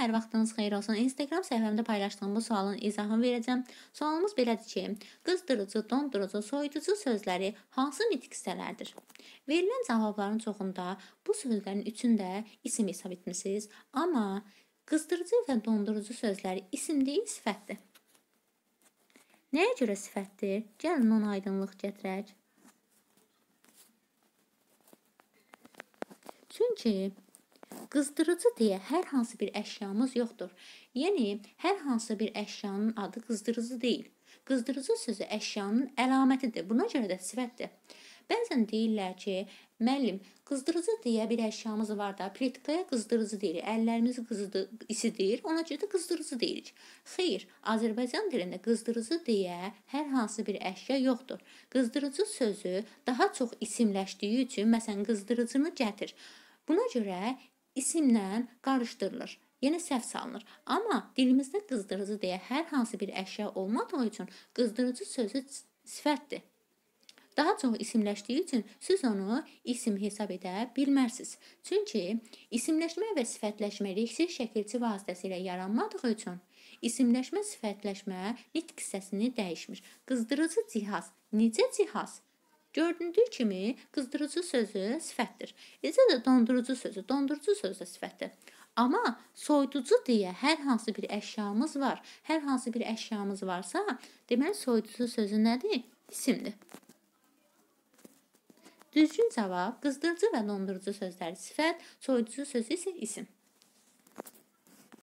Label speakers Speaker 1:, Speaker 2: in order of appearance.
Speaker 1: Hər vaxtınız xeyir olsun. Instagram səhifəmdə paylaşdığım bu sualın izahını verəcəm. Sualımız belədir ki, qızdırıcı, dondurucu, soyuducu sözləri hansı nitq hissələrdir? Verilən cavabların çoxunda bu sözlərin üçündə isim hesab etmisiniz, amma qızdırıcı və dondurucu sözləri isim deyil, sifətdir. Nəyə görə sifətdir? Gəlin ona aydınlıq gətirək. Çünki Qızdırıcı deyə hər hansı bir əşyamız yoxdur. Yəni hər hansı bir əşyanın adı qızdırıcı deyil. Qızdırıcı sözü əşyanın əlamətidir. Buna görə də sifətdir. Bəzən deyirlər ki, müəllim, qızdırıcı deyə bir əşyamız var da, plitkaya qızdırıcı deyirik, əllərimiz qızdı, isidir, ona görə də qızdırıcı deyirik. Xeyr, Azərbaycan dilində qızdırıcı deyə hər hansı bir əşya yoxdur. Qızdırıcı sözü daha çox isimləşdiyi üçün, məsələn, qızdırıcını gətir. Buna görə isimlə qarışdırılır. Yenə səhv salınır. Amma dilimizdə qızdırıcı deyə hər hansı bir əşya olmadığı üçün qızdırıcı sözü sifətdir. Daha çox isimləşdiyi üçün siz onu isim hesab edə bilmərsiniz. Çünki isimləşmə və sifətləşmə reksiz şəkilçi vasitəsilə yaranmadığı üçün isimləşmə sifətləşmə nitq hissəsini dəyişmir. Qızdırıcı cihaz necə cihaz? Gördüyü kimi qızdırıcı sözü sifətdir. Eləcə də dondurucu sözü, dondurucu sözü də sifətdir. Amma soyuducu deyə hər hansı bir əşyamız var. Hər hansı bir əşyamız varsa, deməli soyuducu sözü nədir? İsimdir. Düzgün cavab qızdırıcı və dondurucu sözləri sifət, soyuducu sözü isə isim.